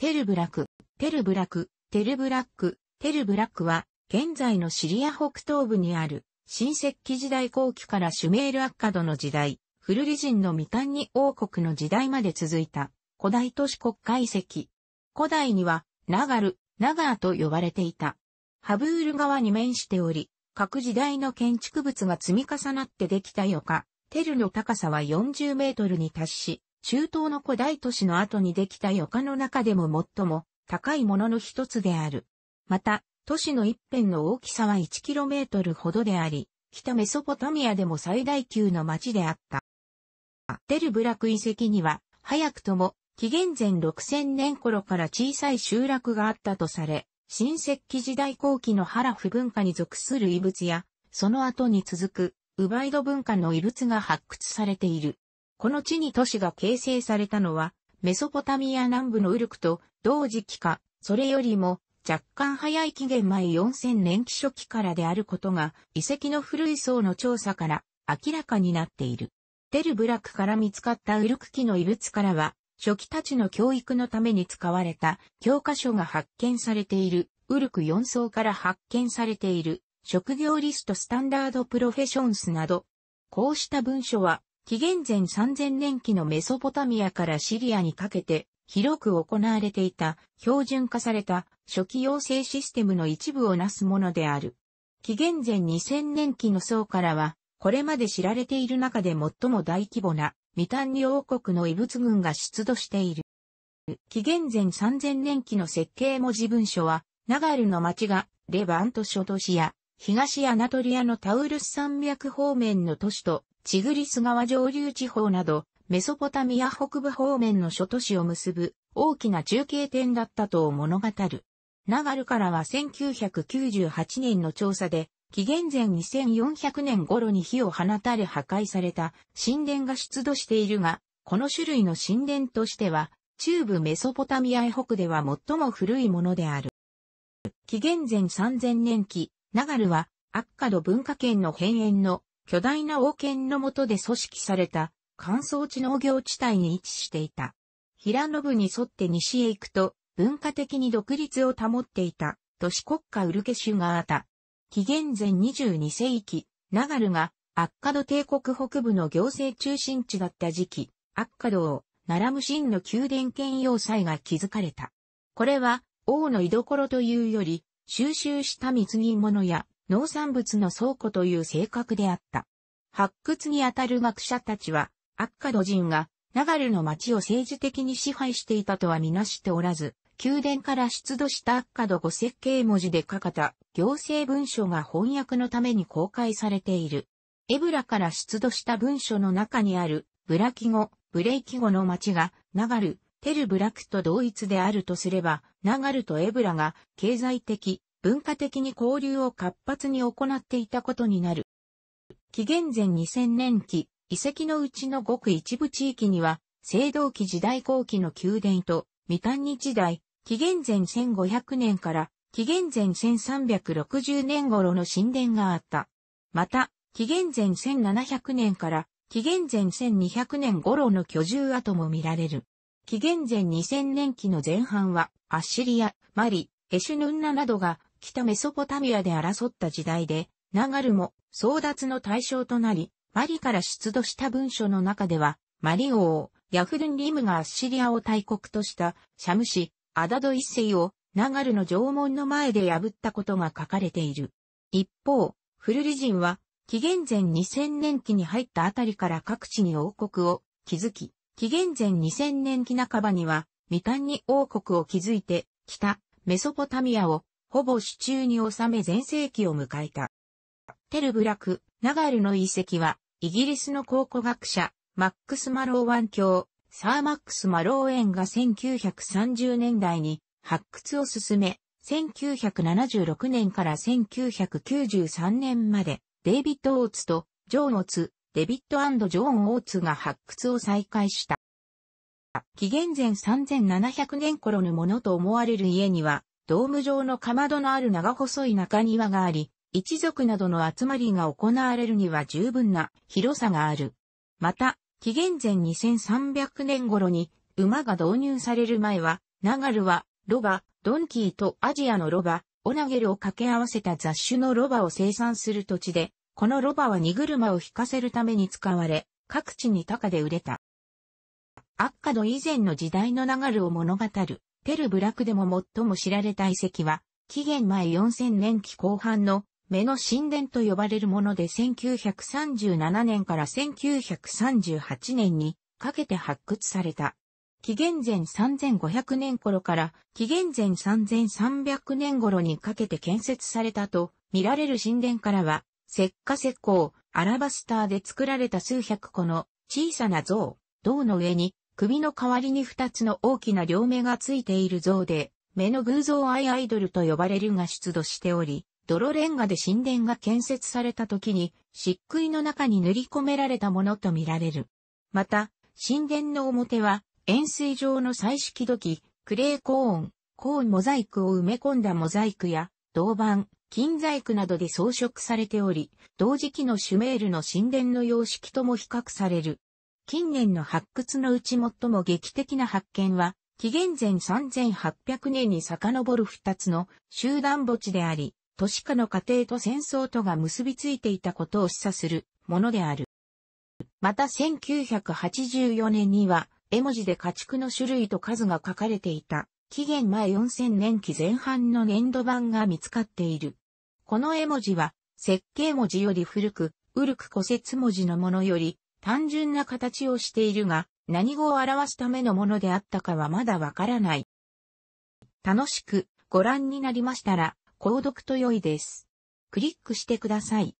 テルブラク、テルブラク、テルブラック、テルブラックは、現在のシリア北東部にある、新石器時代後期からシュメールアッカドの時代、フルリ人のミタンニ王国の時代まで続いた、古代都市国家遺跡。古代には、ナガル、ナガーと呼ばれていた。ハブール川に面しており、各時代の建築物が積み重なってできた余か、テルの高さは40メートルに達し、中東の古代都市の後にできた床の中でも最も高いものの一つである。また、都市の一辺の大きさは 1km ほどであり、北メソポタミアでも最大級の町であった。デルブラク遺跡には、早くとも、紀元前6000年頃から小さい集落があったとされ、新石器時代後期のハラフ文化に属する遺物や、その後に続く、ウバイド文化の遺物が発掘されている。この地に都市が形成されたのは、メソポタミア南部のウルクと同時期か、それよりも若干早い紀元前4000年期初期からであることが、遺跡の古い層の調査から明らかになっている。テルブラクから見つかったウルク期の遺物からは、初期たちの教育のために使われた教科書が発見されている、ウルク4層から発見されている、職業リストスタンダードプロフェションスなど、こうした文書は紀元前3000年期のメソポタミアからシリアにかけて広く行われていた標準化された初期養成システムの一部をなすものである。紀元前2000年期の層からは、これまで知られている中で最も大規模なミタンニ王国の遺物群が出土している。紀元前3000年期の設計文字文書は、ナガルの町がレバント諸都市や東アナトリアのタウルス山脈方面の都市と、チグリス川上流地方など、メソポタミア北部方面の諸都市を結ぶ大きな中継点だったと物語る。ナガルからは1998年の調査で、紀元前2400年頃に火を放たれ破壊された神殿が出土しているが、この種類の神殿としては、中部メソポタミア北では最も古いものである。紀元前3000年期、ナガルは、アッカド文化圏の辺縁の巨大な王権の下で組織された乾燥地農業地帯に位置していた。平信に沿って西へ行くと、文化的に独立を保っていた都市国家ウルケシュがあった。紀元前22世紀、ナガルがアッカド帝国北部の行政中心地だった時期、アッカドをナラム神の宮殿兼要塞が築かれた。これは王の居所というより、収集した水銀物や農産物の倉庫という性格であった。発掘にあたる学者たちは、アッカド人がナガルの町を政治的に支配していたとはみなしておらず、宮殿から出土したアッカド語設計文字で書かれた行政文書が翻訳のために公開されている。エブラから出土した文書の中にあるブラキ語、ブレイキ語の町がナガル、テルブラクと同一であるとすれば、ナガルとエブラが経済的、文化的に交流を活発に行っていたことになる。紀元前2000年期、遺跡のうちのごく一部地域には、青銅器時代後期の宮殿と、未丹日時代、紀元前1500年から紀元前1360年頃の神殿があった。また、紀元前1700年から紀元前1200年頃の居住跡も見られる。紀元前2000年期の前半は、アッシリア、マリ、エシュヌンナなどが北メソポタミアで争った時代で、ナガルも争奪の対象となり、マリから出土した文書の中では、マリ王、ヤフルンリムがアッシリアを大国としたシャムシ、アダド一世をナガルの縄文の前で破ったことが書かれている。一方、フルリ人は紀元前2000年期に入ったあたりから各地に王国を築き、紀元前2000年期半ばには、未完に王国を築いて、北、メソポタミアを、ほぼ手中に収め全盛期を迎えた。テルブラク、ナガルの遺跡は、イギリスの考古学者、マックス・マロー湾峡、サーマックス・マロー園が1930年代に発掘を進め、1976年から1993年まで、デイビッド・オーツと、ジョー・オツ、デビッドジョーン・オーツが発掘を再開した。紀元前3700年頃のものと思われる家には、ドーム状のかまどのある長細い中庭があり、一族などの集まりが行われるには十分な広さがある。また、紀元前2300年頃に馬が導入される前は、ナガルは、ロバ、ドンキーとアジアのロバ、オナゲルを掛け合わせた雑種のロバを生産する土地で、このロバは荷車を引かせるために使われ、各地に高で売れた。アッカド以前の時代の流れを物語る、ペルブラクでも最も知られた遺跡は、紀元前4000年期後半の目の神殿と呼ばれるもので1937年から1938年にかけて発掘された。紀元前3500年頃から紀元前3300年頃にかけて建設されたと見られる神殿からは石化石膏、アラバスターで作られた数百個の小さな像、銅の上に首の代わりに二つの大きな両目がついている像で、目の偶像アイアイドルと呼ばれるが出土しており、泥レンガで神殿が建設された時に漆喰の中に塗り込められたものとみられる。また、神殿の表は円錐状の彩色土器、クレーコーン、コーンモザイクを埋め込んだモザイクや銅板、金細工などで装飾されており、同時期のシュメールの神殿の様式とも比較される。近年の発掘のうち最も劇的な発見は、紀元前3800年に遡る二つの集団墓地であり、都市化の過程と戦争とが結びついていたことを示唆するものである。また1984年には、絵文字で家畜の種類と数が書かれていた、紀元前4000年期前半の粘土板が見つかっている。この絵文字は、設計文字より古く、古く古説文字のものより、単純な形をしているが、何語を表すためのものであったかはまだわからない。楽しくご覧になりましたら、購読と良いです。クリックしてください。